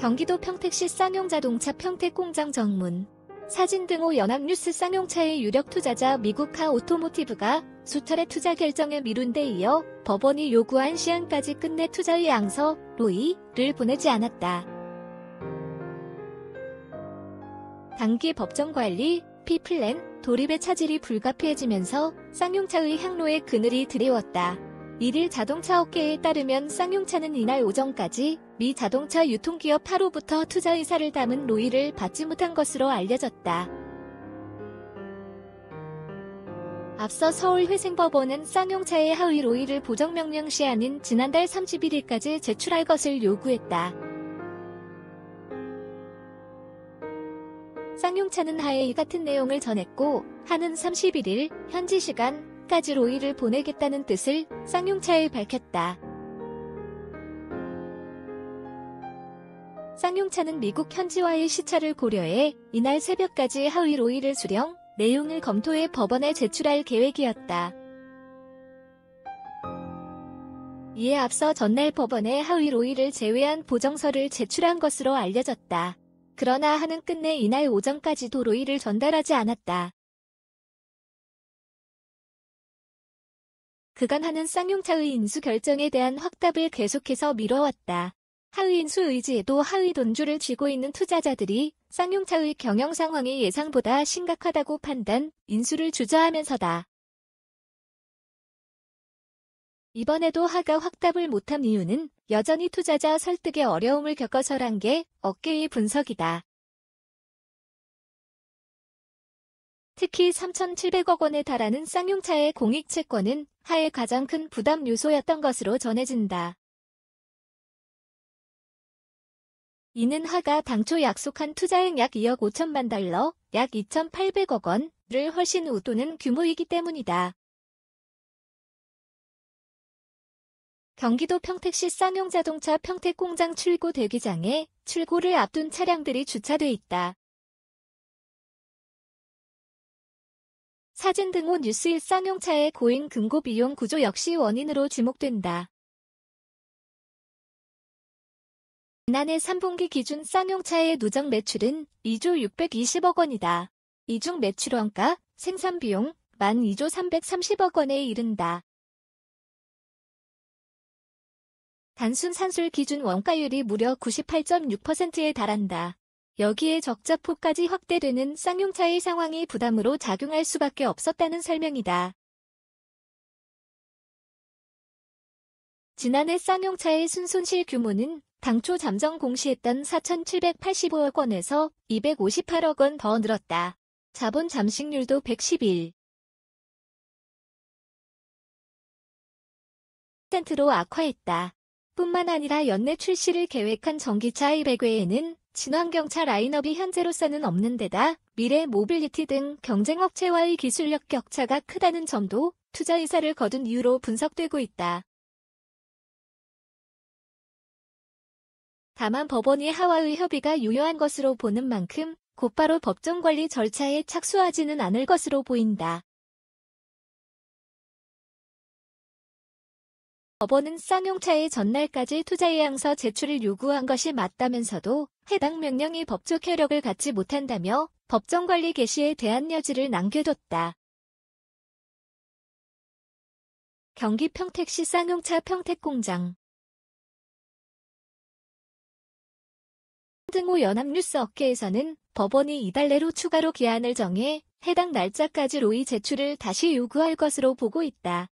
경기도 평택시 쌍용자동차 평택공장 정문 사진등호 연합뉴스 쌍용차의 유력 투자자 미국카 오토모티브가 수차례 투자 결정에 미룬 데 이어 법원이 요구한 시한까지 끝내 투자의 양서 로이를 보내지 않았다. 단기 법정관리, 피플랜, 도입의 차질이 불가피해지면서 쌍용차의 향로에 그늘이 드리웠다. 일일 자동차 업계에 따르면 쌍용차는 이날 오전까지 미 자동차 유통기업 8호부터 투자 의사를 담은 로이를 받지 못한 것으로 알려졌다. 앞서 서울회생법원은 쌍용차의 하위 로이를 보정명령 시아인 지난달 31일까지 제출할 것을 요구했다. 쌍용차는 하에 이 같은 내용을 전했고 하는 31일 현지 시간까지 로이를 보내겠다는 뜻을 쌍용차에 밝혔다. 쌍용차는 미국 현지와의 시차를 고려해 이날 새벽까지 하위 로이를 수령, 내용을 검토해 법원에 제출할 계획이었다. 이에 앞서 전날 법원에 하위 로이를 제외한 보정서를 제출한 것으로 알려졌다. 그러나 하는 끝내 이날 오전까지도 로이를 전달하지 않았다. 그간 하는 쌍용차의 인수 결정에 대한 확답을 계속해서 미뤄왔다. 하위인수 의지에도 하위 돈줄을 쥐고 있는 투자자들이 쌍용차의 경영 상황이 예상보다 심각하다고 판단, 인수를 주저하면서다. 이번에도 하가 확답을 못한 이유는 여전히 투자자 설득에 어려움을 겪어서란 게 업계의 분석이다. 특히 3,700억 원에 달하는 쌍용차의 공익채권은 하의 가장 큰 부담 요소였던 것으로 전해진다. 이는 하가 당초 약속한 투자액 약 2억 5천만 달러, 약 2,800억 원을 훨씬 웃도는 규모이기 때문이다. 경기도 평택시 쌍용자동차 평택공장 출고 대기장에 출고를 앞둔 차량들이 주차돼 있다. 사진 등온뉴스1 쌍용차의 고인 금고 비용 구조 역시 원인으로 주목된다. 지난해 3분기 기준 쌍용차의 누적 매출은 2조 620억 원이다. 이중 매출원가, 생산비용 12조 330억 원에 이른다. 단순 산술 기준 원가율이 무려 98.6%에 달한다. 여기에 적자폭까지 확대되는 쌍용차의 상황이 부담으로 작용할 수밖에 없었다는 설명이다. 지난해 쌍용차의 순손실 규모는 당초 잠정 공시했던 4,785억 원에서 258억 원 더 늘었다. 자본 잠식률도 111. 로 악화했다. 뿐만 아니라 연내 출시를 계획한 전기차 200회에는 친환경차 라인업이 현재로서는 없는 데다 미래 모빌리티 등 경쟁업체와의 기술력 격차가 크다는 점도 투자이사를 거둔 이유로 분석되고 있다. 다만 법원이 하와의 협의가 유효한 것으로 보는 만큼 곧바로 법정 관리 절차에 착수하지는 않을 것으로 보인다. 법원은 쌍용차의 전날까지 투자예양서 제출을 요구한 것이 맞다면서도 해당 명령이 법적 효력을 갖지 못한다며 법정관리 개시에 대한 여지를 남겨뒀다. 경기 평택시 쌍용차 평택공장 등호 연합뉴스 업계에서는 법원이 이달 내로 추가로 기한을 정해 해당 날짜까지 로이 제출을 다시 요구할 것으로 보고 있다.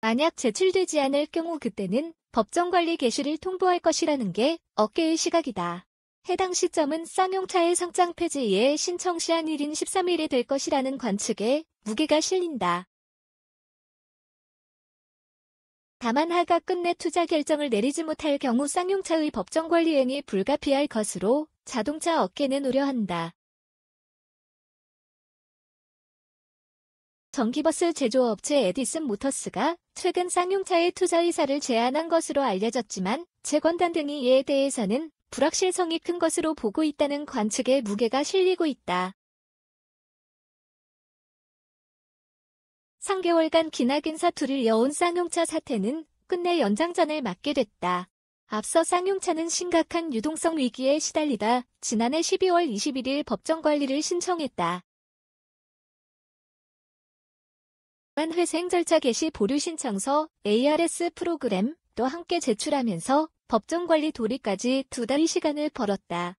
만약 제출되지 않을 경우 그때는 법정관리 개시를 통보할 것이라는 게 업계의 시각이다. 해당 시점은 쌍용차의 상장 폐지에 신청 시한 1인 13일이 될 것이라는 관측에 무게가 실린다. 다만 하가 끝내 투자 결정을 내리지 못할 경우 쌍용차의 법정 관리행위 불가피할 것으로 자동차 업계는 우려한다. 전기버스 제조업체 에디슨 모터스가 최근 쌍용차의 투자 의사를 제안한 것으로 알려졌지만 재건단 등이 이에 대해서는 불확실성이 큰 것으로 보고 있다는 관측에 무게가 실리고 있다. 3개월간 기나긴 사투를 여운 쌍용차 사태는 끝내 연장전을 맞게 됐다. 앞서 쌍용차는 심각한 유동성 위기에 시달리다 지난해 12월 21일 법정 관리를 신청했다. 만 회생 절차 개시 보류 신청서, ARS 프로그램 도 함께 제출하면서 법정 관리 도리까지 두 달의 시간을 벌었다.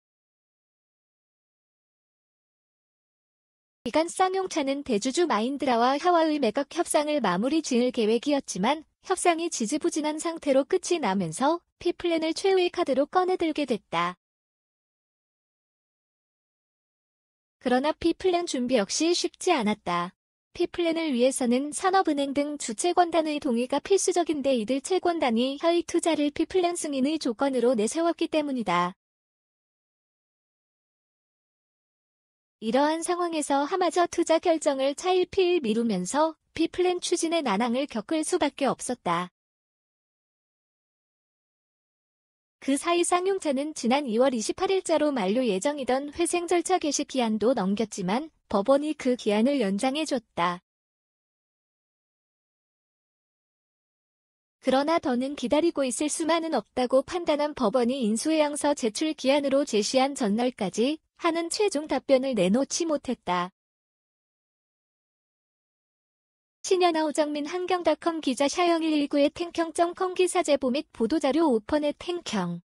이간 쌍용차는 대주주 마인드라와 하와의 매각 협상을 마무리 지을 계획이었지만 협상이 지지부진한 상태로 끝이 나면서 피플랜을 최후의 카드로 꺼내들게 됐다. 그러나 피플랜 준비 역시 쉽지 않았다. 피플랜을 위해서는 산업은행 등 주채권단의 동의가 필수적인데 이들 채권단이 하의 투자를 피플랜 승인의 조건으로 내세웠기 때문이다. 이러한 상황에서 하마저 투자 결정을 차일피일 미루면서 B플랜 추진의 난항을 겪을 수밖에 없었다. 그 사이 쌍용차는 지난 2월 28일자로 만료 예정이던 회생 절차 개시 기한도 넘겼지만 법원이 그 기한을 연장해줬다. 그러나 더는 기다리고 있을 수만은 없다고 판단한 법원이 인수해양서 제출 기한으로 제시한 전날까지 하는 최종 답변을 내놓지 못했다. 신현아 오정민 한경닷컴 기자 샤영119의 탱평.com 기사 제보 및 보도자료 오픈의 탱평